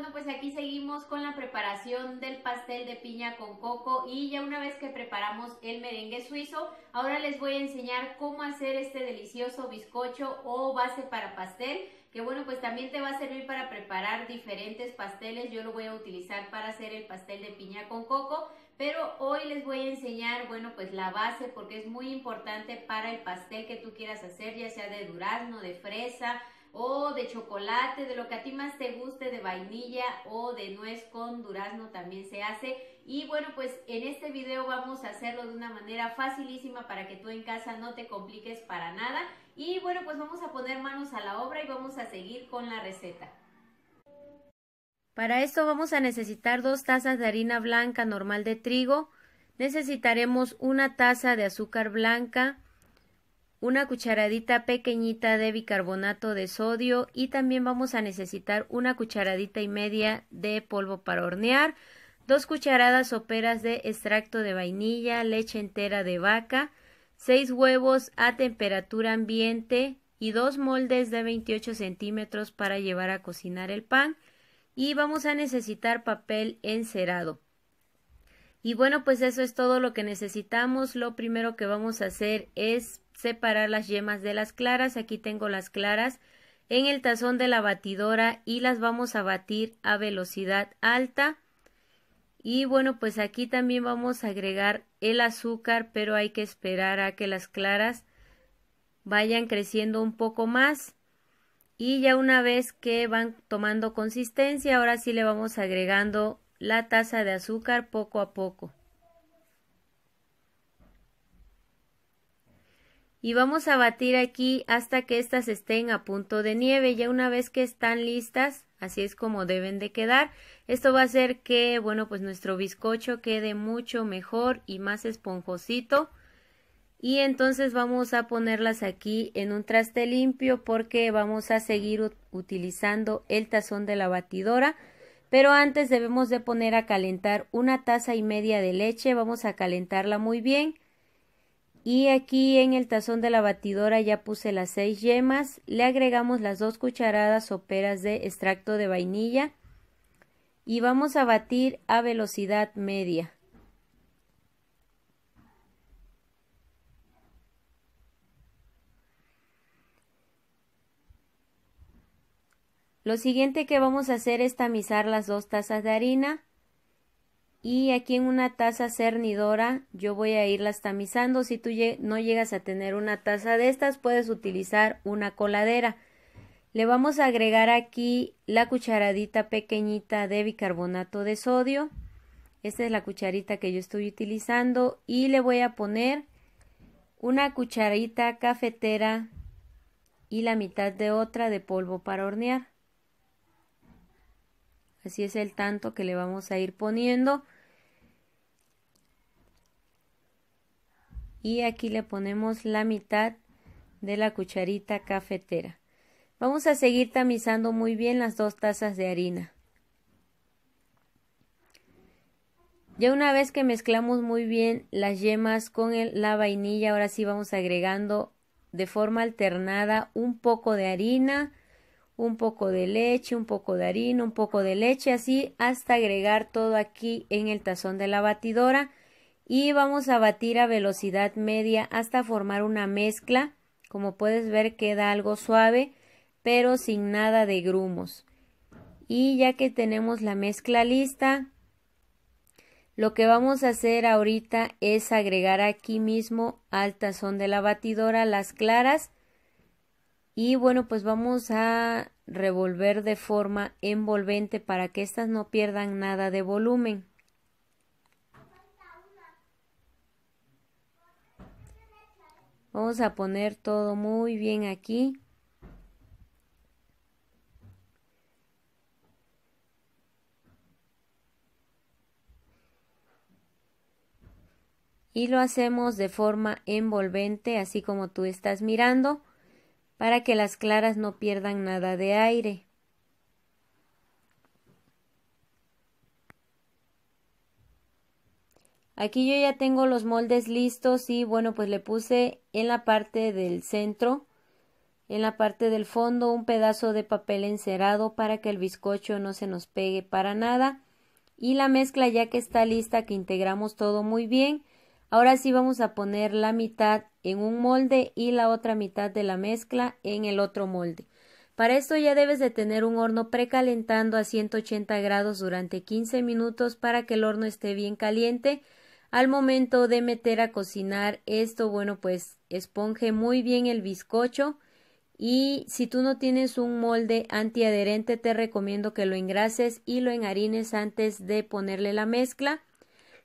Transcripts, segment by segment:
bueno, pues aquí seguimos con la preparación del pastel de piña con coco y ya una vez que preparamos el merengue suizo, ahora les voy a enseñar cómo hacer este delicioso bizcocho o base para pastel, que bueno, pues también te va a servir para preparar diferentes pasteles. Yo lo voy a utilizar para hacer el pastel de piña con coco, pero hoy les voy a enseñar, bueno, pues la base porque es muy importante para el pastel que tú quieras hacer, ya sea de durazno, de fresa, o de chocolate, de lo que a ti más te guste, de vainilla o de nuez con durazno también se hace. Y bueno, pues en este video vamos a hacerlo de una manera facilísima para que tú en casa no te compliques para nada. Y bueno, pues vamos a poner manos a la obra y vamos a seguir con la receta. Para esto vamos a necesitar dos tazas de harina blanca normal de trigo, necesitaremos una taza de azúcar blanca, una cucharadita pequeñita de bicarbonato de sodio y también vamos a necesitar una cucharadita y media de polvo para hornear, dos cucharadas soperas de extracto de vainilla, leche entera de vaca, seis huevos a temperatura ambiente y dos moldes de 28 centímetros para llevar a cocinar el pan y vamos a necesitar papel encerado. Y bueno, pues eso es todo lo que necesitamos. Lo primero que vamos a hacer es separar las yemas de las claras. Aquí tengo las claras en el tazón de la batidora y las vamos a batir a velocidad alta. Y bueno, pues aquí también vamos a agregar el azúcar, pero hay que esperar a que las claras vayan creciendo un poco más. Y ya una vez que van tomando consistencia, ahora sí le vamos agregando la taza de azúcar poco a poco. y vamos a batir aquí hasta que estas estén a punto de nieve. Ya una vez que están listas, así es como deben de quedar. Esto va a hacer que, bueno, pues nuestro bizcocho quede mucho mejor y más esponjosito. Y entonces vamos a ponerlas aquí en un traste limpio porque vamos a seguir utilizando el tazón de la batidora. Pero antes debemos de poner a calentar una taza y media de leche. Vamos a calentarla muy bien y aquí en el tazón de la batidora ya puse las seis yemas, le agregamos las dos cucharadas soperas de extracto de vainilla y vamos a batir a velocidad media. Lo siguiente que vamos a hacer es tamizar las dos tazas de harina y aquí en una taza cernidora yo voy a irlas tamizando. Si tú no llegas a tener una taza de estas, puedes utilizar una coladera. Le vamos a agregar aquí la cucharadita pequeñita de bicarbonato de sodio. Esta es la cucharita que yo estoy utilizando y le voy a poner una cucharita cafetera y la mitad de otra de polvo para hornear. Así es el tanto que le vamos a ir poniendo. Y aquí le ponemos la mitad de la cucharita cafetera. Vamos a seguir tamizando muy bien las dos tazas de harina. Ya una vez que mezclamos muy bien las yemas con la vainilla, ahora sí vamos agregando de forma alternada un poco de harina, un poco de leche, un poco de harina, un poco de leche, así hasta agregar todo aquí en el tazón de la batidora y vamos a batir a velocidad media hasta formar una mezcla. Como puedes ver queda algo suave, pero sin nada de grumos. Y ya que tenemos la mezcla lista, lo que vamos a hacer ahorita es agregar aquí mismo al tazón de la batidora las claras y bueno, pues vamos a revolver de forma envolvente para que estas no pierdan nada de volumen. Vamos a poner todo muy bien aquí. Y lo hacemos de forma envolvente, así como tú estás mirando para que las claras no pierdan nada de aire. Aquí yo ya tengo los moldes listos y bueno pues le puse en la parte del centro, en la parte del fondo un pedazo de papel encerado para que el bizcocho no se nos pegue para nada y la mezcla ya que está lista que integramos todo muy bien, ahora sí vamos a poner la mitad en un molde y la otra mitad de la mezcla en el otro molde. Para esto ya debes de tener un horno precalentando a 180 grados durante 15 minutos para que el horno esté bien caliente. Al momento de meter a cocinar esto, bueno, pues esponje muy bien el bizcocho y si tú no tienes un molde antiadherente te recomiendo que lo engrases y lo enharines antes de ponerle la mezcla.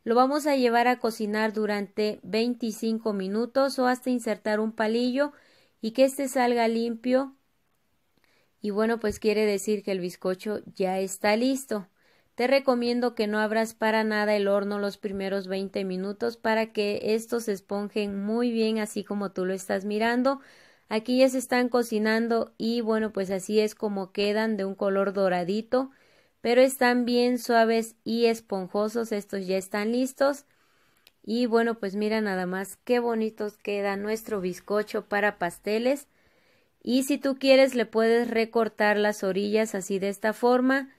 Lo vamos a llevar a cocinar durante 25 minutos o hasta insertar un palillo y que este salga limpio. Y bueno, pues quiere decir que el bizcocho ya está listo. Te recomiendo que no abras para nada el horno los primeros 20 minutos para que estos se esponjen muy bien así como tú lo estás mirando. Aquí ya se están cocinando y bueno, pues así es como quedan de un color doradito pero están bien suaves y esponjosos. Estos ya están listos. Y bueno, pues mira nada más qué bonitos queda nuestro bizcocho para pasteles. Y si tú quieres le puedes recortar las orillas así de esta forma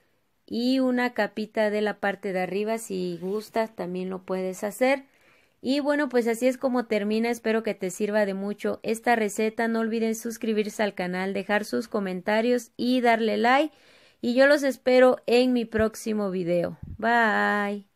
y una capita de la parte de arriba si gustas también lo puedes hacer. Y bueno, pues así es como termina. Espero que te sirva de mucho esta receta. No olviden suscribirse al canal, dejar sus comentarios y darle like y yo los espero en mi próximo video. Bye.